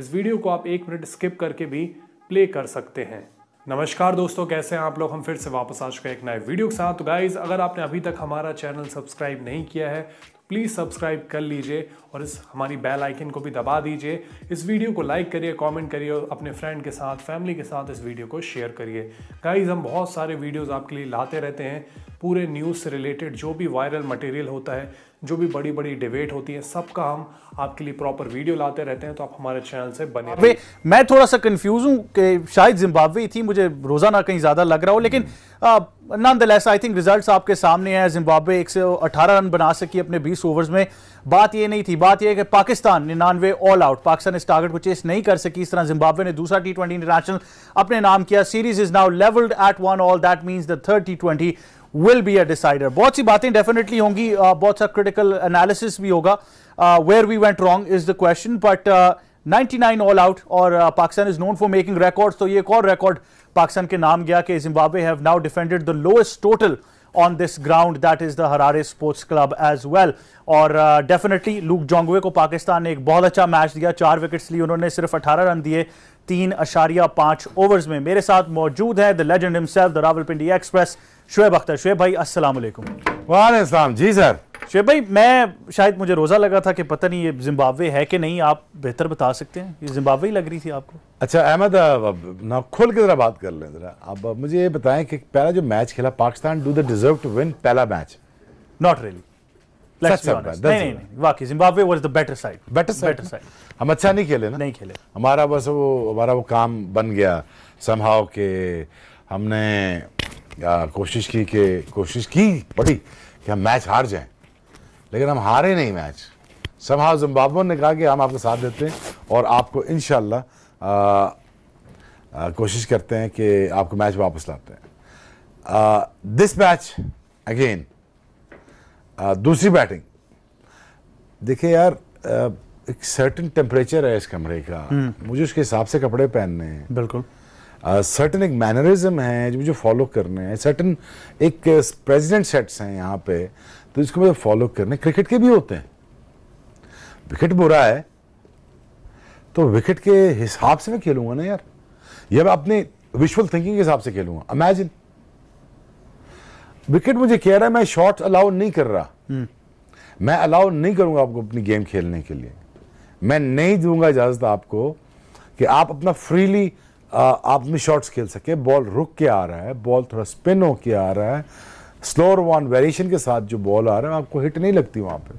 इस वीडियो को आप एक मिनट स्किप करके भी प्ले कर सकते हैं नमस्कार दोस्तों कैसे हैं आप लोग हम फिर से वापस आ चुके हैं एक नए वीडियो के साथ तो गाइज़ अगर आपने अभी तक हमारा चैनल सब्सक्राइब नहीं किया है तो प्लीज़ सब्सक्राइब कर लीजिए और इस हमारी बेल आइकन को भी दबा दीजिए इस वीडियो को लाइक करिए कमेंट करिए और अपने फ्रेंड के साथ फैमिली के साथ इस वीडियो को शेयर करिए गाइज़ हम बहुत सारे वीडियोज़ आपके लिए लाते रहते हैं पूरे न्यूज़ से रिलेटेड जो भी वायरल मटेरियल होता है जो भी बड़ी बड़ी डिबेट होती है सबका हम आपके लिए प्रॉपर वीडियो लाते रहते हैं तो आप हमारे चैनल से बने रहे। मैं थोड़ा सा कंफ्यूज हूँ कि शायद जिम्बाब्वे थी मुझे रोजाना कहीं ज्यादा लग रहा हो लेकिन nonetheless I think result आपके सामने हैं जिम्बाब्वे एक सौ अठारह रन बना सकी अपने बीस ओवर्स में बात यह नहीं थी बात यह कि पाकिस्तान निन्यानवे ऑल आउट पाकिस्तान इस टारगेट को चेस नहीं कर सकी इस तरह जिम्बाब्वे ने दूसरा टी ट्वेंटी इंटरनेशनल अपने नाम किया series is now levelled at one all that means the third T twenty will be a decider बहुत सी बातें डेफिनेटली होंगी बहुत सा क्रिटिकल एनालिसिस भी होगा where we went wrong is the question but 99 all out और Pakistan is known for making records तो ये एक और रिकॉर्ड पाकिस्तान के नाम गया कि Zimbabwe have now defended the lowest total on this ground that is the Harare sports club as well और डेफिनेटली लूक जोंगवे को पाकिस्तान ने एक बहुत अच्छा मैच दिया चार विकेट्स लिए उन्होंने सिर्फ अठारह रन दिए तीन अशारिया पांच ओवर्स में मेरे साथ मौजूद है the legend himself the Rawalpindi express Shoaib Akhtar Shoaib भाई अस्सलाम वालेकुम वालेकाम जी सर शुएब भाई मैं शायद मुझे रोज़ा लगा था कि पता नहीं ये जिम्बावे है कि नहीं आप बेहतर बता सकते हैं ये जिम्बावे ही लग रही थी आपको अच्छा अहमद ना खुल के ज़रा बात कर लें ज़रा अब मुझे ये बताएं कि पहला जो मैच खेला Pakistan do the deserve to win पहला मैच नॉट रियली हम अच्छा नहीं खेले ना नहीं खेले हमारा बस वो हमारा वो काम बन गया समहाव के हमने कोशिश की कि कोशिश की बड़ी कि हम मैच हार जाए लेकिन हम हारे नहीं मैच समहा जिम्बाब्वे ने कहा कि हम आपका साथ देते हैं और आपको इन कोशिश करते हैं कि आपको मैच वापस लाते हैं दिस मैच अगेन दूसरी बैटिंग देखिए यार आ, एक सर्टन टेम्परेचर है इस कमरे का हम्म। मुझे उसके हिसाब से कपड़े पहनने हैं बिल्कुल सर्टन एक मैनरिज्म है जो मुझे फॉलो करने हैं सर्टन एक प्रेजिडेंट uh, सेट्स हैं यहाँ पे तो इसको मुझे फॉलो करने क्रिकेट के भी होते हैं विकेट बुरा है तो विकेट के हिसाब से मैं खेलूंगा ना यार ये मैं अपने विजुअल थिंकिंग के हिसाब से खेलूंगा इमेजिन विकेट मुझे कह रहा है मैं शॉट अलाउ नहीं कर रहा हम्म। मैं अलाउ नहीं करूंगा आपको अपनी गेम खेलने के लिए मैं नहीं दूंगा इजाजत आपको कि आप अपना फ्रीली आप में शॉट्स खेल सके बॉल रुक के आ रहा है बॉल थोड़ा स्पिन हो के आ रहा है स्लोर वन वेरिएशन के साथ जो बॉल आ रहा है आपको हिट नहीं लगती वहां पर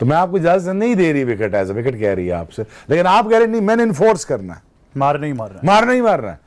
तो मैं आपको इजाजत नहीं दे रही विकेट एज विकेट कह रही है आपसे लेकिन आप कह रहे नहीं मैंने इन्फोर्स करना है मार नहीं मारना मार नहीं मारना है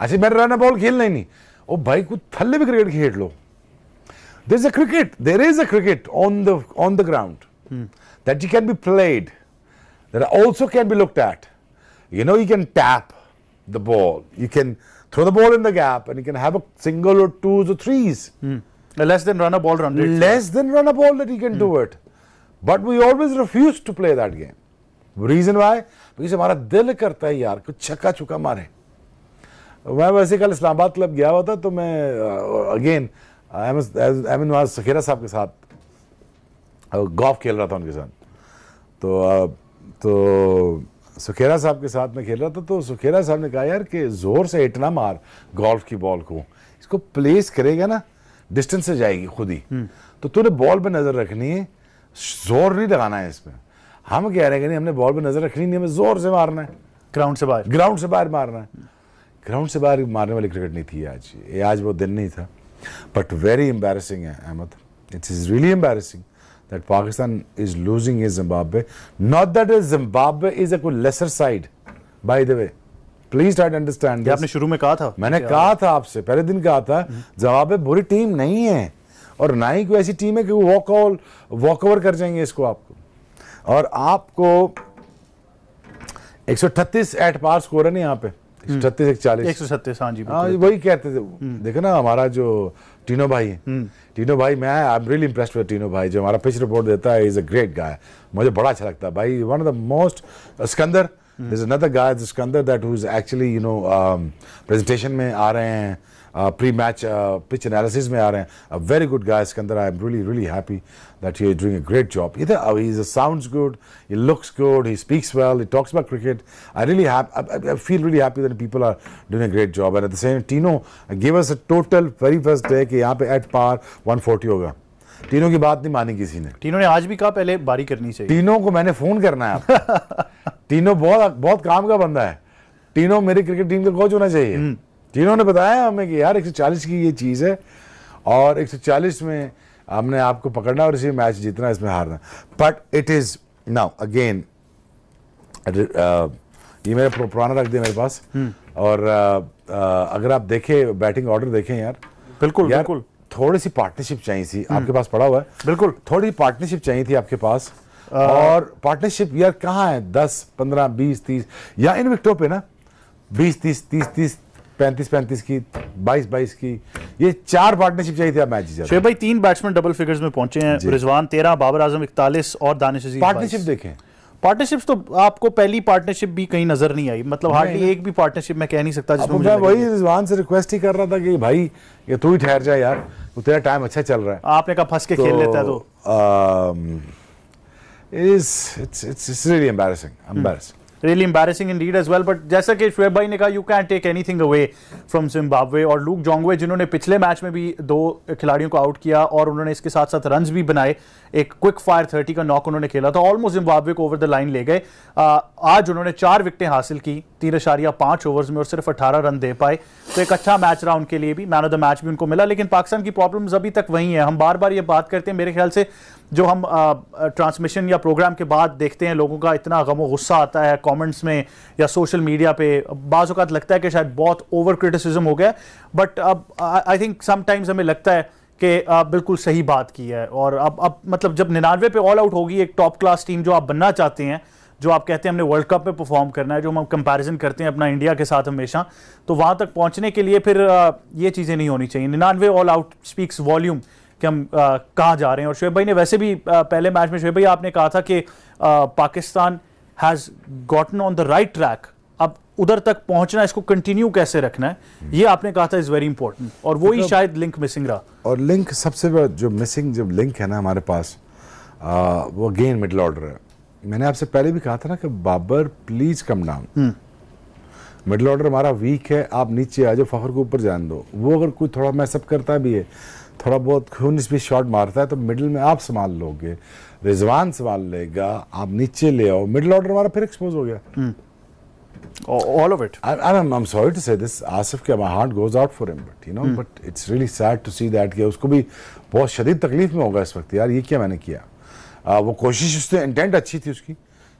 अच्छा मैंने रहना बॉल खेलना ही नहीं ओ भाई कुछ थल्ले भी क्रिकेट खेल लो there is a cricket there is a cricket on the on the ground that you can be played there also can be looked at. You know you can tap the ball. You can throw the ball in the gap and you can have a single or twos or threes. Mm. Less than run a ball run Less than run a ball that you can mm. do it. But we always refuse to play that game. Reason why because हमारा दिल करता है यार कुछ छक्का छुक्का मारे मैं वैसे कल इस्लामाबाद क्लब गया हुआ था तो मैं अगेन एम नवाज सखेरा साहब के साथ गॉफ खेल रहा था उनके साथ तो तो सुखेरा साहब के साथ में खेल रहा था तो सुखेरा साहब ने कहा यार कि ज़ोर से हिट ना मार गोल्फ की बॉल को इसको प्लेस करेगा ना डिस्टेंस से जाएगी खुद ही हम्म। तो तूने बॉल पे नज़र रखनी है जोर नहीं लगाना है इसमें हम कह रहे हैं कि नहीं हमने बॉल पे नज़र रखनी नहीं हमें ज़ोर से मारना है ग्राउंड से बाहर ग्राउंड से बाहर मारना है ग्राउंड से बाहर मारने वाली क्रिकेट नहीं थी आज ये आज वो दिन नहीं था बट वेरी एम्बेरसिंग है Ahmed it's is really embarrassing that Pakistan is losing in Zimbabwe. Not that Zimbabwe is a lesser side, by the way. Please understand understand आपने शुरू में कहा था मैंने कहा था आपसे पहले दिन कहा था जवाब बुरी टीम नहीं है और ना ही कोई ऐसी टीम है कि वो वॉक ऑल वॉक ओवर कर जाएंगे इसको आपको और आपको एक सौ अठतीस एट पार स्कोर है ना यहाँ पे हम्म। छत्तीस एक चालीस एक सौ छत्तीस हाँ जी हाँ वही कहते थे हम्म। देखो ना हमारा जो टीनो भाई है हम्म। टीनो भाई मैं I am really impressed with Tino भाई जो हमारा पिच रिपोर्ट देता है इज अ ग्रेट गाय मुझे बड़ा अच्छा लगता है भाई one of the most Sikandar There's another guy, the Iskander, that who's actually, you know, um, presentation में आ रहे हैं pre-match uh, pitch analysis में आ रहे हैं. A very good guy, Iskander. I'm really, really happy that he's doing a great job. Either uh, he sounds good, he looks good, he speaks well, he talks about cricket. I really have, I, I, feel really happy that people are doing a great job. And at the same, Tino gave us a total very first day कि यहाँ पे at par 140 होगा. तीनों की बात नहीं मानी किसी ने तीनों ने आज भी कहा पहले बारी करनी चाहिए तीनों को मैंने फोन करना है तीनों बहुत बहुत काम का बंदा है तीनों मेरी क्रिकेट टीम का कोच होना चाहिए हम्म। तीनों ने बताया हमें कि यार 140 की ये चीज़ है और 140 में हमने आपको पकड़ना और इसी मैच जीतना इसमें हारना but it is now again ये मेरा पुराना रख दिया मेरे पास हम्म। और अगर आप देखें बैटिंग ऑर्डर देखें यार बिल्कुल यार बिल्कुल थोड़ी सी पार्टनरशिप चाहिए थी आपके हम्म। पास पड़ा हुआ है बिल्कुल थोड़ी पार्टनरशिप चाहिए थी आपके पास और पार्टनरशिप यार कहाँ है दस पंद्रह बीस तीस या इन विकटों पे ना बीस तीस तीस तीस पैंतीस पैंतीस की बाईस बाईस की ये चार पार्टनरशिप चाहिए था मैच जीत भाई तीन बैट्समैन डबल फिगर्स में पहुंचे हैं रिजवान तेरह बाबर आजम इकतालीस और दानिश अजीज पार्टनरशिप देखें पार्टनरशिप्स तो आपको पहली पार्टनरशिप भी कहीं नजर नहीं आई मतलब हार्डली एक भी पार्टनरशिप मैं कह नहीं सकता जिसमें मुझे वही रिजवान से रिक्वेस्ट ही कर रहा था कि भाई ये तू ही ठहर जाए यार तेरा टाइम अच्छा चल रहा है आपने कहा फंस के खेल तो, लेता है तो is it's, it's, it's really embarrassing, hmm. embarrassing. Hmm. Really embarrassing indeed as well. But जैसा कि शुएब भाई ने कहा you can take anything away from Zimbabwe और लूक जोंगवे जिन्होंने पिछले मैच में भी दो खिलाड़ियों को आउट किया और उन्होंने इसके साथ साथ रन भी बनाए एक क्विक फायर थर्टी का नॉक उन्होंने खेला था ऑलमोस्ट जिम्बाब्वे को ओवर द लाइन ले गए आज उन्होंने चार विकटें हासिल की तीन अशारिया पांच ओवर्स में और सिर्फ अठारह रन दे पाए तो एक अच्छा मैच रहा उनके लिए भी मैन ऑफ द मैच भी उनको मिला लेकिन पाकिस्तान की प्रॉब्लम्स अभी तक वही है हम बार बार ये बात करते हैं मेरे ख्याल से जो हम ट्रांसमिशन या प्रोग्राम के बाद देखते हैं लोगों का इतना गमो गुस्सा आता है कमेंट्स में या सोशल मीडिया पे बाज़ात लगता है कि शायद बहुत ओवर क्रिटिसिज्म हो गया बट अब आई थिंक समटाइम्स हमें लगता है कि आप बिल्कुल सही बात की है और अब अब मतलब जब निन्यानवे पे ऑल आउट होगी एक टॉप क्लास टीम जो आप बनना चाहते हैं जो आप कहते हैं हमने वर्ल्ड कप में परफॉर्म करना है जो हम कंपैरिजन करते हैं अपना इंडिया के साथ हमेशा तो वहां तक पहुंचने के लिए फिर ये चीज़ें नहीं होनी चाहिए निन्यानवे ऑल आउट स्पीक्स वॉल्यूम कि हम कहाँ जा रहे हैं और शुएब भाई ने वैसे भी आ, पहले मैच में शुएब भाई आपने कहा था कि आ, Pakistan has gotten on the right track अब उधर तक पहुंचना इसको कंटिन्यू कैसे रखना है ये आपने कहा था इज़ वेरी इंपॉर्टेंट और वो ही मतलब- शायद लिंक मिसिंग रहा और लिंक सबसे जो मिसिंग जो लिंक है ना हमारे पास आ, वो अगेन मिडल ऑर्डर है मैंने आपसे पहले भी कहा था ना कि Babar please come down middle order हमारा वीक है आप नीचे आ जाओ फखर को ऊपर जान दो वो अगर कोई थोड़ा मैसअप करता भी है थोड़ा बहुत इस भी शॉट मारता है तो मिडिल में आप संभाल लोगे रिजवान संभाल लेगा आप नीचे ले आओ मिडिल ऑर्डर हमारा फिर एक्सपोज हो गया हम्म। के हम्म। कि उसको भी बहुत शदीद तकलीफ में होगा इस वक्त यार ये क्या मैंने किया आ, वो कोशिश उसने इंटेंट अच्छी थी उसकी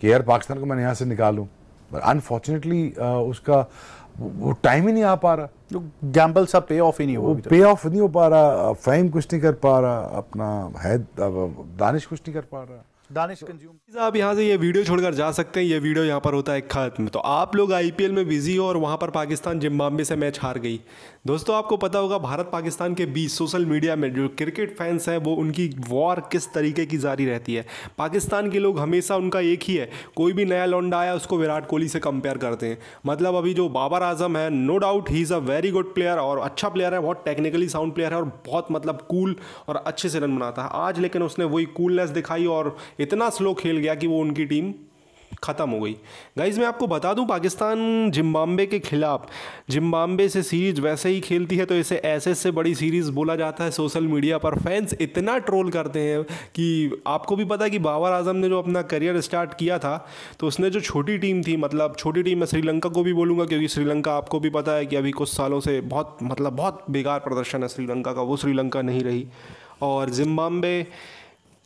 कि यार पाकिस्तान को मैं यहाँ से निकालूँ पर अनफॉर्चुनेटली उसका वो टाइम ही नहीं आ पा रहा जो गैम्बल सा पे ऑफ ही नहीं हो पे ऑफ नहीं हो पा रहा फैम कुछ नहीं कर पा रहा अपना हैद दानिश कुछ नहीं कर पा रहा दानिश कंज्यूम तो आप यहाँ से ये वीडियो छोड़कर जा सकते हैं ये वीडियो यहाँ पर होता है खत्म तो आप लोग आईपीएल में बिजी हो और वहाँ पर पाकिस्तान जिम्बाब्वे से मैच हार गई दोस्तों आपको पता होगा भारत पाकिस्तान के बीच सोशल मीडिया में जो क्रिकेट फैंस हैं वो उनकी वॉर किस तरीके की जारी रहती है पाकिस्तान के लोग हमेशा उनका एक ही है कोई भी नया लौंडा आया उसको विराट कोहली से कंपेयर करते हैं मतलब अभी जो बाबर आजम है no doubt he is a very good player और अच्छा प्लेयर है बहुत टेक्निकली साउंड प्लेयर है और बहुत मतलब कूल और अच्छे से रन बनाता है आज लेकिन उसने वही कूलनेस दिखाई और इतना स्लो खेल गया कि वो उनकी टीम ख़त्म हो गई गाइज मैं आपको बता दूं पाकिस्तान जिम्बाब्वे के खिलाफ जिम्बाब्वे से सीरीज वैसे ही खेलती है तो इसे ऐसे से बड़ी सीरीज़ बोला जाता है सोशल मीडिया पर फैंस इतना ट्रोल करते हैं कि आपको भी पता है कि बाबर आजम ने जो अपना करियर स्टार्ट किया था तो उसने जो छोटी टीम थी मतलब छोटी टीम मैं श्रीलंका को भी बोलूँगा क्योंकि श्रीलंका आपको भी पता है कि अभी कुछ सालों से बहुत मतलब बहुत बेकार प्रदर्शन है श्रीलंका का वो श्रीलंका नहीं रही और जिम्बाब्वे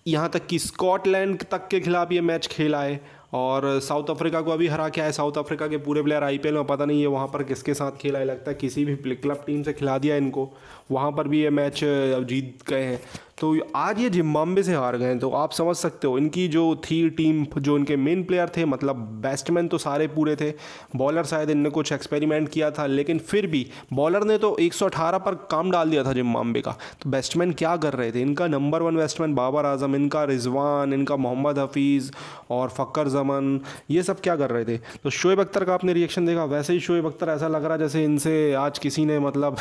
यहाँ तक कि स्कॉटलैंड तक के खिलाफ ये मैच खेला है और साउथ अफ्रीका को अभी हरा के आए साउथ अफ्रीका के पूरे प्लेयर आईपीएल में पता नहीं है वहाँ पर किसके साथ खेला है लगता है किसी भी क्लब टीम से खिला दिया इनको वहाँ पर भी ये मैच जीत गए हैं तो आज ये जिम्बाब्वे से हार गए तो आप समझ सकते हो इनकी जो थी टीम जो इनके मेन प्लेयर थे मतलब बैट्समैन तो सारे पूरे थे बॉलर शायद इनने कुछ एक्सपेरिमेंट किया था लेकिन फिर भी बॉलर ने तो 118 पर काम डाल दिया था जिम्बाब्वे का तो बैट्समैन क्या कर रहे थे इनका number one batsman Babar Azam इनका रिजवान इनका मोहम्मद हफीज़ और फ़क्र जमन ये सब क्या कर रहे थे तो शोएब अख्तर का आपने रिएक्शन देखा वैसे ही शोएब अख्तर ऐसा लग रहा जैसे इनसे आज किसी ने मतलब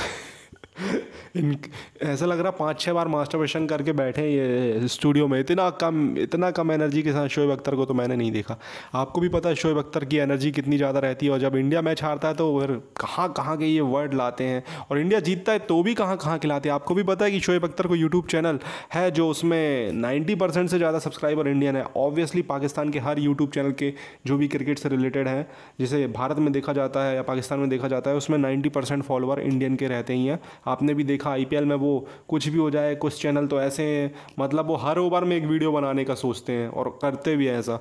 इन ऐसा लग रहा पाँच छः बार मास्टर वेशन करके बैठे ये स्टूडियो में इतना कम इतना कम एनर्जी के साथ शोएब अख्तर को तो मैंने नहीं देखा आपको भी पता है शोएब अख्तर की एनर्जी कितनी ज़्यादा रहती है और जब इंडिया मैच हारता है तो फिर कहाँ कहाँ के ये वर्ड लाते हैं और इंडिया जीतता है तो भी कहाँ कहाँ के लाते हैं आपको भी पता है कि शोएब अख्तर को यूट्यूब चैनल है जो उसमें नाइन्टी परसेंट से ज़्यादा सब्सक्राइबर इंडियन है ऑब्वियसली पाकिस्तान के हर यूट्यूब चैनल के जो भी क्रिकेट से रिलेटेड हैं जिसे भारत में देखा जाता है या पाकिस्तान में देखा जाता है उसमें नाइन्टी परसेंट फॉलोअर इंडियन के रहते ही हैं आपने भी देख दिखा आई में वो कुछ भी हो जाए कुछ चैनल तो ऐसे हैं मतलब वो हर ओवर में एक वीडियो बनाने का सोचते हैं और करते भी हैं ऐसा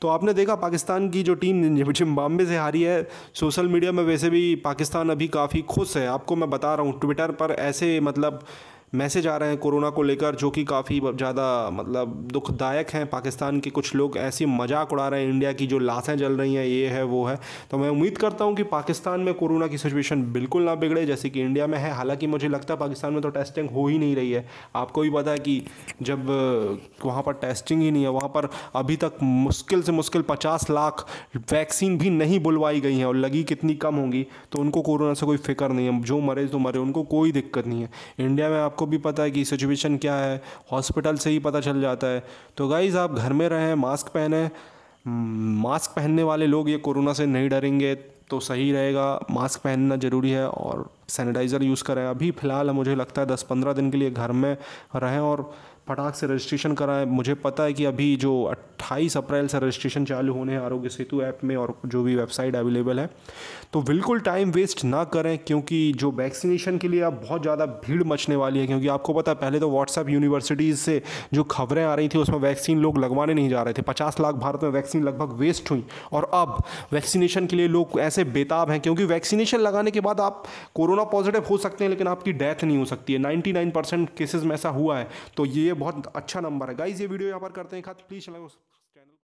तो आपने देखा पाकिस्तान की जो टीम जिम्बाब्वे से हारी है सोशल मीडिया में वैसे भी पाकिस्तान अभी काफ़ी खुश है आपको मैं बता रहा हूँ ट्विटर पर ऐसे मतलब मैसेज आ रहे हैं कोरोना को लेकर जो कि काफ़ी ज़्यादा मतलब दुखदायक हैं पाकिस्तान के कुछ लोग ऐसी मजाक उड़ा रहे हैं इंडिया की जो लाशें जल रही हैं ये है वो है तो मैं उम्मीद करता हूँ कि पाकिस्तान में कोरोना की सिचुएशन बिल्कुल ना बिगड़े जैसे कि इंडिया में है हालांकि मुझे लगता है पाकिस्तान में तो टेस्टिंग हो ही नहीं रही है आपको भी पता है कि जब वहाँ पर टेस्टिंग ही नहीं है वहाँ पर अभी तक मुश्किल से मुश्किल पचास लाख वैक्सीन भी नहीं बुलवाई गई हैं और लगी कितनी कम होंगी तो उनको कोरोना से कोई फिक्र नहीं है जो मरे तो मरे उनको कोई दिक्कत नहीं है इंडिया में आप आपको भी पता है कि सिचुएशन क्या है हॉस्पिटल से ही पता चल जाता है तो गाइज़ आप घर में रहें मास्क पहने मास्क पहनने वाले लोग ये कोरोना से नहीं डरेंगे तो सही रहेगा मास्क पहनना ज़रूरी है और सैनिटाइज़र यूज़ करें अभी फ़िलहाल मुझे लगता है दस पंद्रह दिन के लिए घर में रहें और फटाक से रजिस्ट्रेशन कराएं मुझे पता है कि अभी जो 28 अप्रैल से रजिस्ट्रेशन चालू होने हैं आरोग्य सेतु ऐप में और जो भी वेबसाइट अवेलेबल है तो बिल्कुल टाइम वेस्ट ना करें क्योंकि जो वैक्सीनेशन के लिए अब बहुत ज़्यादा भीड़ मचने वाली है क्योंकि आपको पता है पहले तो व्हाट्सअप यूनिवर्सिटीज़ से जो खबरें आ रही थी उसमें वैक्सीन लोग लगवाने नहीं जा रहे थे पचास लाख भारत में वैक्सीन लगभग वेस्ट हुई और अब वैक्सीनेशन के लिए लोग ऐसे बेताब हैं क्योंकि वैक्सीनेशन लगाने के बाद आप कोरोना पॉजिटिव हो सकते हैं लेकिन आपकी डेथ नहीं हो सकती है नाइन्टी परसेंट केसेज में ऐसा हुआ है तो ये बहुत अच्छा नंबर है गाइज ये वीडियो यहाँ पर करते हैं खाते प्लीज चला